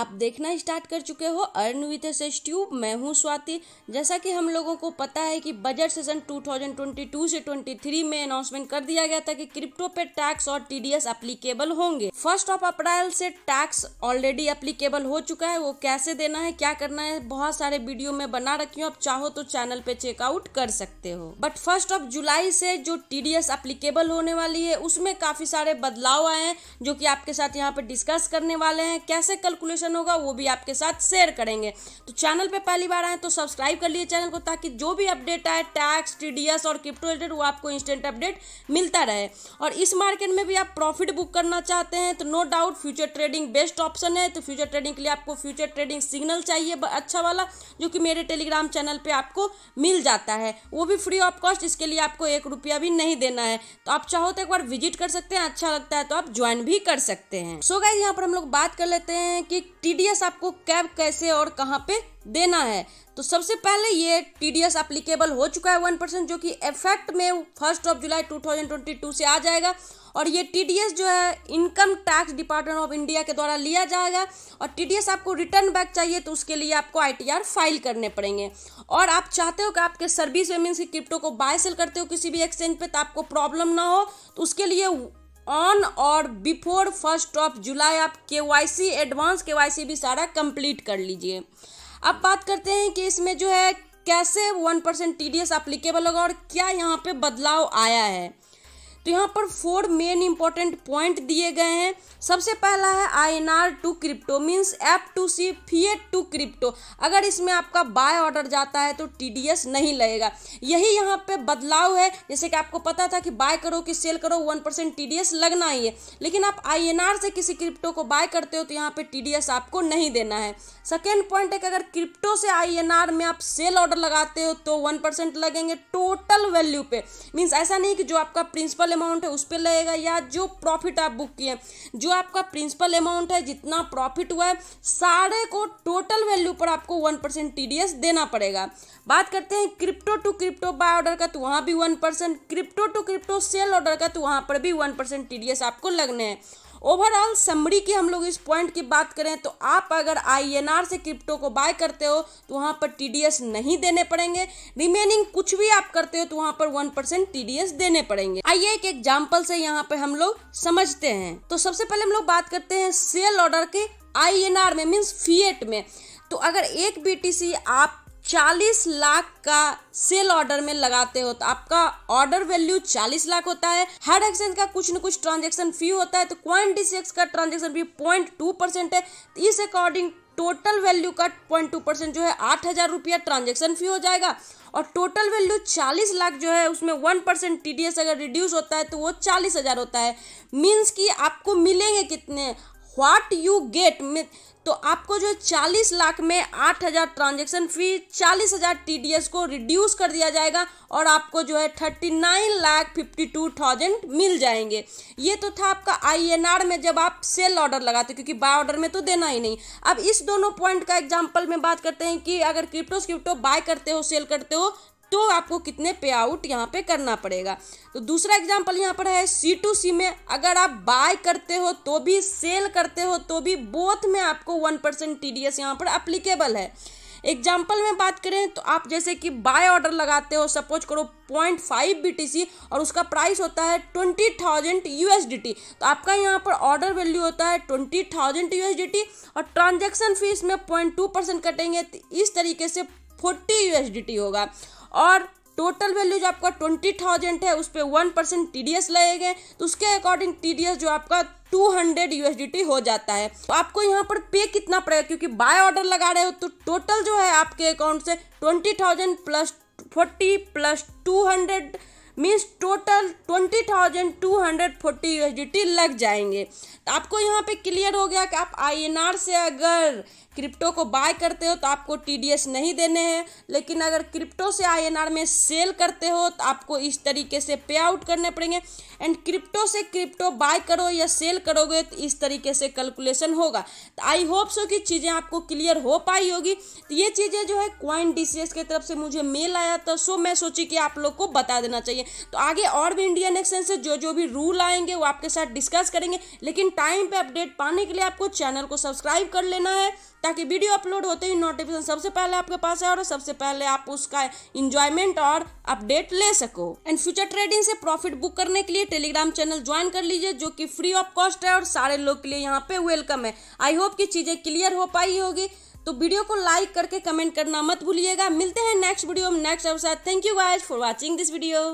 आप देखना स्टार्ट कर चुके हो अर्न विथ एस ट्यूब मैं हूँ स्वाति जैसा कि हम लोगों को पता है कि बजट सेशन 2022 से 23 में अनाउंसमेंट कर दिया गया था कि क्रिप्टो पे टैक्स और टीडीएस अप्लीकेबल होंगे फर्स्ट ऑफ अप्रैल से टैक्स ऑलरेडी अप्लीकेबल हो चुका है वो कैसे देना है क्या करना है बहुत सारे वीडियो में बना रखी हूँ आप चाहो तो चैनल पे चेकआउट कर सकते हो बट फर्स्ट ऑफ जुलाई से जो टीडीएस अप्लीकेबल होने वाली है उसमें काफी सारे बदलाव आए हैं जो की आपके साथ यहाँ पे डिस्कस करने वाले हैं कैसे कैलकुलेशन इन्फॉर्मेशन होगा वो भी आपके साथ शेयर करेंगे तो चैनल पर पहली बार आए तो सब्सक्राइब कर लिए चैनल को ताकि जो भी अपडेट आए टैक्स टी और क्रिप्टो रिलेटेड वो आपको इंस्टेंट अपडेट मिलता रहे और इस मार्केट में भी आप प्रॉफिट बुक करना चाहते हैं तो no doubt future trading best option है तो फ्यूचर ट्रेडिंग के लिए आपको फ्यूचर ट्रेडिंग सिग्नल चाहिए अच्छा वाला जो कि मेरे टेलीग्राम चैनल पे आपको मिल जाता है वो भी फ्री ऑफ कॉस्ट इसके लिए आपको एक रुपया भी नहीं देना है तो आप चाहो तो एक बार विजिट कर सकते हैं अच्छा लगता है तो आप ज्वाइन भी कर सकते हैं सो so गाइज यहाँ पर हम लोग बात कर लेते हैं कि टी आपको कैब कैसे और कहाँ पे देना है तो सबसे पहले ये टीडीएस एप्लीकेबल हो चुका है वन परसेंट जो कि इफेक्ट में फर्स्ट ऑफ जुलाई 2022 से आ जाएगा और ये टी जो है income tax department of India के द्वारा लिया जाएगा और टी आपको रिटर्न बैक चाहिए तो उसके लिए आपको आई फाइल करने पड़ेंगे और आप चाहते हो कि आपके सर्विस में मीन्स क्रिप्टो को बाय सेल करते हो किसी भी एक्सचेंज पे तो आपको प्रॉब्लम ना हो तो उसके लिए ऑन और बिफोर फर्स्ट ऑफ जुलाई आप K Y C advance K Y C भी सारा कंप्लीट कर लीजिए अब बात करते हैं कि इसमें जो है कैसे one percent T D S applicable होगा और क्या यहाँ पे बदलाव आया है तो यहाँ पर फोर मेन इंपॉर्टेंट पॉइंट दिए गए हैं सबसे पहला है I N R to crypto means एप टू सी फीएट टू क्रिप्टो अगर इसमें आपका बाय ऑर्डर जाता है तो टी डी एस नहीं लगेगा यही यहाँ पे बदलाव है जैसे कि आपको पता था कि बाय करो कि सेल करो one percent T D S लगना ही है लेकिन आप आई एन आर से किसी क्रिप्टो को बाय करते हो तो यहाँ पे टी डी एस आपको नहीं देना है सेकेंड पॉइंट है कि अगर क्रिप्टो से आई एन आर में आप सेल ऑर्डर लगाते हो तो वन परसेंट लगेंगे टोटल वैल्यू पे मीन्स ऐसा नहीं कि जो आपका प्रिंसिपल अमाउंट है उस पर लगेगा या जो प्रॉफिट आप बुक किए जो आपका प्रिंसिपल अमाउंट है जितना प्रॉफिट हुआ है सारे को टोटल वैल्यू पर आपको वन परसेंट टी देना पड़ेगा बात करते हैं crypto to crypto buy order का तो वहाँ भी one percent crypto to crypto sell order का तो वहाँ पर भी वन परसेंट टी आपको लगने हैं ओवरऑल समरी की हम लोग इस पॉइंट की बात करें तो आप अगर आई से क्रिप्टो को बाय करते हो तो वहाँ पर टी नहीं देने पड़ेंगे रिमेनिंग कुछ भी आप करते हो तो वहाँ पर वन परसेंट देने पड़ेंगे आइए एक एग्जाम्पल से यहाँ पे हम लोग समझते हैं तो सबसे पहले हम लोग बात करते हैं सेल ऑर्डर के आई में मीन्स फीएट में तो अगर एक बीटीसी आप 40 लाख का सेल ऑर्डर में लगाते हो तो आपका ऑर्डर वैल्यू 40 लाख होता है हर एक्सचेंज का कुछ न कुछ ट्रांजेक्शन फी होता है तो क्वांटी का transaction fee point two percent है तो इस अकॉर्डिंग टोटल वैल्यू का पॉइंट टू परसेंट जो है आठ हज़ार रुपया ट्रांजेक्शन फी हो जाएगा और टोटल वैल्यू चालीस लाख जो है उसमें वन परसेंट टी अगर रिड्यूस होता है तो वो चालीस हज़ार होता है मीन्स कि आपको मिलेंगे कितने व्हाट यू गेट तो आपको जो 40 लाख में 8000 ट्रांजेक्शन फी 40000 टी को रिड्यूस कर दिया जाएगा और आपको जो है 39 लाख थाउजेंड मिल जाएंगे ये तो था आपका आईएनआर में जब आप सेल ऑर्डर लगाते क्योंकि बाय ऑर्डर में तो देना ही नहीं अब इस दोनों पॉइंट का एग्जाम्पल में बात करते हैं कि अगर क्रिप्टो क्रिप्टो बाय करते हो सेल करते हो तो आपको कितने पे आउट यहाँ पे करना पड़ेगा तो दूसरा एग्जाम्पल यहाँ पर है सी टू सी में अगर आप बाय करते हो तो भी सेल करते हो तो भी बोथ में आपको one percent T D S यहाँ पर अप्लीकेबल है एग्जाम्पल में बात करें तो आप जैसे कि बाय ऑर्डर लगाते हो सपोज करो point five B T C और उसका प्राइस होता है twenty thousand U S D T तो आपका यहाँ पर ऑर्डर वैल्यू होता है twenty thousand U S D T और ट्रांजेक्शन फीस में पॉइंट टू परसेंट कटेंगे तो इस तरीके से forty U S D T होगा और टोटल वैल्यू जो आपका ट्वेंटी थाउजेंड है उस पर one percent T D S लगेगा तो उसके अकॉर्डिंग टी डी एस जो आपका टू हंड्रेड यूएसडीटी हो जाता है तो आपको यहाँ पर पे कितना पड़ेगा क्योंकि बाय ऑर्डर लगा रहे हो तो टोटल जो है आपके अकाउंट से twenty thousand plus forty plus two hundred means total twenty thousand two 240 USDT लग जाएंगे तो आपको यहाँ पे क्लियर हो गया कि आप आईएनआर से अगर क्रिप्टो को बाय करते हो तो आपको टीडीएस नहीं देने हैं लेकिन अगर क्रिप्टो से आईएनआर में सेल करते हो तो आपको इस तरीके से पे आउट करने पड़ेंगे एंड क्रिप्टो से क्रिप्टो बाय करो या सेल करोगे तो इस तरीके से कैलकुलेशन होगा तो आई होप सो कि चीज़ें आपको क्लियर हो पाई होगी तो ये चीज़ें जो है क्वाइन डी की तरफ से मुझे मेल आया था सो मैं सोची कि आप लोग को बता देना चाहिए तो आगे और भी इंडियन एक्सचेंज से जो जो भी रूल आएंगे वो आपके साथ डिस्कस करेंगे लेकिन टाइम पे अपडेट पाने के लिए आपको चैनल को सब्सक्राइब कर लेना है ताकि वीडियो अपलोड होते ही नोटिफिकेशन सबसे पहले आपके पास आए और सबसे पहले आप उसका इंजॉयमेंट और अपडेट ले सको एंड फ्यूचर ट्रेडिंग से प्रॉफिट बुक करने के लिए टेलीग्राम चैनल ज्वाइन कर लीजिए जो कि फ्री ऑफ कॉस्ट है और सारे लोग के लिए यहाँ पे वेलकम है आई होप की चीज़ें क्लियर हो पाई होगी तो वीडियो को लाइक करके कमेंट करना मत भूलिएगा मिलते हैं नेक्स्ट वीडियो में नेक्स्ट अवसर thank you guys for watching this video